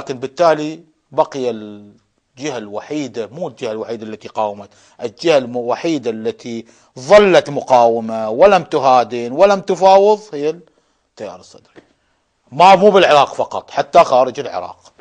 لكن بالتالي بقي الجهة الوحيدة مو الجهة الوحيدة التي قاومت الجهة الوحيدة التي ظلت مقاومة ولم تهادن ولم تفاوض هي التيار الصدري ما مو بالعراق فقط حتى خارج العراق